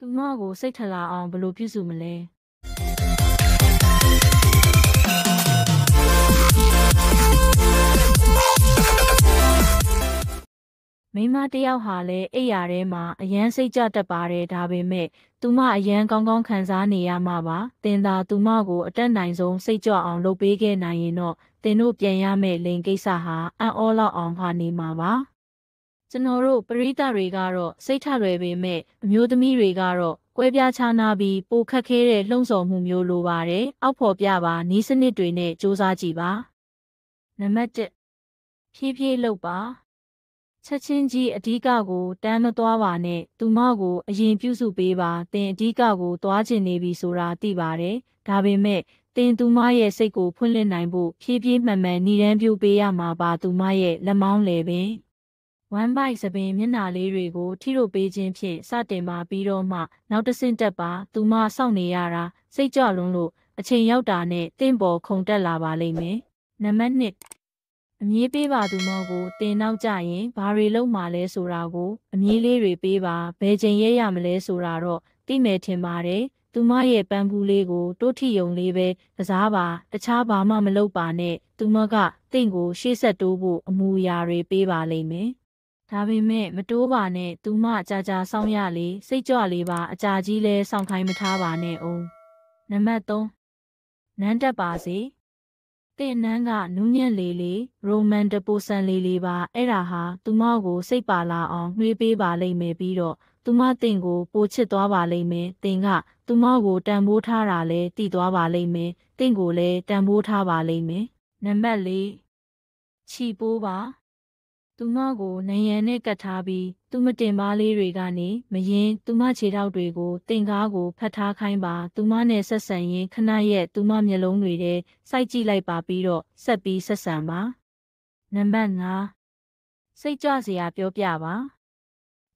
သူမကိုစိတ်ထလာအောင်ဘယ်လိုပြုစုမလဲမိမတယောက်ဟာလည်းအိယာထဲမှာအယမ်းစိတ်ကြတတ်ပါတယ်ဒါပေမဲ့သူမအယမ်းကောင်းကောင်းခံစားနေရမှာပါတင်သာသူမကိုအတက်နိုင်ဆုံးစိတ်ကြော့အောင်လုပ်ပေးခဲ့နိုင်ရင်တော့တင်တို့ပြန်ရမယ့်လိန်ကိစ္စဟာအံ့ဩလောက်အောင်ဟာနေမှာပါကျွန်တော်တို့ပရိသတ်တွေကတော့စိတ်ထလွယ်ပေမဲ့အမျိုးသမီးတွေကတော့ကွဲပြားခြားနားပြီးပိုခက်ခဲတဲ့လှုံ့ဆော်မှုမျိုးလိုပါတယ်။အောက်ဖော်ပြပါနီးစနစ်တွေနဲ့စူးစမ်းကြည့်ပါ။နံပါတ်1ဖြည်းဖြည်းလုပ်ပါ။ချက်ချင်းကြီးအဓိကကိုတန်းမသွားပါနဲ့။သူမကို အရင်ပြုစုပေးပါ။သင်အဓိကကိုသွားကျင်နေပြီဆိုတာသိပါတယ်။ဒါပေမဲ့တင်သူမရဲ့စိတ်ကိုဖွင့်လှစ်နိုင်ဖို့ဖြည်းဖြည်းမှန်မှန်ဏ္ဍန်ပြုပေးရမှာပါသူမရဲ့လက်မောင်းလေပင်။ one by သပင်မျက်နှာလေးတွေကိုထိတို့ပေးခြင်းဖြင့်စတင်ပါပြီးတော့မှနောက်တစ်ဆင့်တက်ပါ သူမစောင့်နေရတာစိတ်ကြလွန်းလို့အချိန်ရောက်တာနဲ့တင့်ပေါ်ခုန်တက်လာပါလိမ့်မယ်နံပါတ်1အမြင်ပေးပါသူမကိုတင်နောက်ကြရင်ဘာတွေလုံးမှလဲဆိုတာကိုအမြင်လေးတွေပေးပါဘယ်ချိန်ရရမလဲဆိုတာတော့သိမယ်ထင်ပါတယ်သူမရဲ့ပန်းပူးလေးကိုတိုးထီယုံလေးပဲကစားပါတခြားဘာမှမလုပ်ပါနဲ့သူမကတင့်ကို ရှေ့ဆက်တိုးဖို့အမူအရာတွေပေးပါလိမ့်မယ်ဒါပေမဲ့မတိုးပါနဲ့သူမအကြာကြာစောင့်ရလေစိတ်ကြွလေးပါအကြာကြီးလဲစောင့်ခိုင်းမထားပါနဲ့အုံးနံပါတ်3နန်းတက်ပါစေတဲ့နန်းကနူးညံ့လေးလေးရိုမန်တပိုဆန်လေးလေးပါအဲ့ဒါဟာသူမကို စိတ်ပါလာအောင်နှွေးပေးပါလိမ့်မယ်ပြီးတော့သူမတင့်ကို ပိုချစ်သွားပါလိမ့်မယ်။တင်က သူမကိုတန်ဖိုးထားတာလဲတည်သွားပါလိမ့်မယ်။တင့်ကိုလည်းတန်ဖိုးထားပါလိမ့်မယ်။နံပါတ်၄ခြိပိုးပါသူမကိုနံရံနဲ့ကတ်ထားပြီးသူမတင်ပါလေးတွေကနေမရင်သူမခြေထောက်တွေကိုတင်ကားကိုဖတ်ထားခိုင်းပါ သူမနဲ့ဆက်ဆံရင်ခဏရဲ့သူမမျက်လုံးတွေထဲစိုက်ကြည့်လိုက်ပါပြီးတော့ဆက်ပြီးဆက်ဆံပါနံပါတ်5စိတ်ကြစရာပြောပြပါ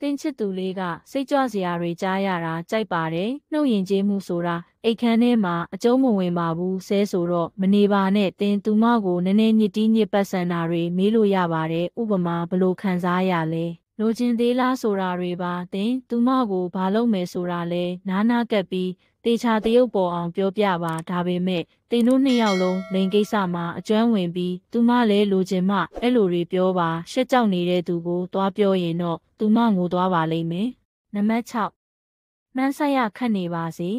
တင်းချစ်သူလေးကစိတ်ကြွစရာတွေကြားရတာကြိုက်ပါတယ်။နှုတ်ယဉ်ကျေးမှုဆိုတာအိတ်ခမ်းထဲမှာအကျုံးမဝင်ပါဘူးဆဲဆိုတော့မနေပါနဲ့တင်းသူမကိုနည်းနည်းညစ်တီးညစ်ပတ်စံတာတွေမေးလို့ရပါတယ်။ဥပမာဘလို့ခံစားရလဲလိုချင်သေးလားဆိုတာတွေပါတင်သူမကိုဘာလုပ်မယ်ဆိုတာလဲနားနာကပ်ပြီးတေချာတရုပ်ပေါ်အောင်ပြောပြပါဒါပေမဲ့တင်တို့နှစ်ယောက်လုံးလိန်ကိစ္စမှာအကျွမ်းဝင်ပြီးသူမလည်းလိုချင်မှအဲ့လိုတွေပြောပါရှက်ကြောက်နေတဲ့သူကိုသွားပြောရင်တော့သူမငိုသွားပါလိမ့်မယ်နံပါတ်6မှန်းဆိုင်ရခတ်နေပါစေ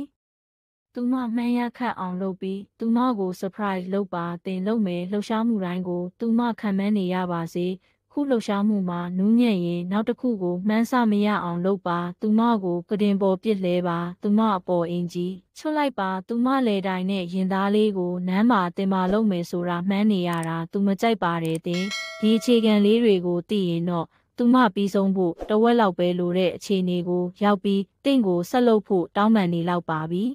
သူမမှန်းရခတ်အောင်လုပ်ပြီးသူမကို surprise လုပ်ပါတင်လုပ်မယ်လှူရှားမှုတိုင်းကို သူမခံမနေရပါစေခုလှုပ်ရှားမှုမှာနူးညံ့ရင်နောက်တစ်ခုကိုမှန်းဆမရအောင်လုပ်ပါသူမကိုကတင်ပေါ်ပစ်လဲပါသူမအပေါ်အင်ကြီးချွတ်လိုက်ပါသူမလေတိုင်နဲ့ရင်သားလေးကိုနမ်းမာတင်မာလုပ်မယ်ဆိုတာမှန်းနေရတာသူမကြိုက်ပါတယ်တင်ဒီအခြေခံလေးတွေကိုသိရင်တော့သူမပြီးဆုံးဖို့တဝက်လောက်ပဲလိုတဲ့အခြေအနေကိုရောက်ပြီးတင့်ကိုဆက်လုပ်ဖို့တောင်းပန်နေလောက်ပါပြီ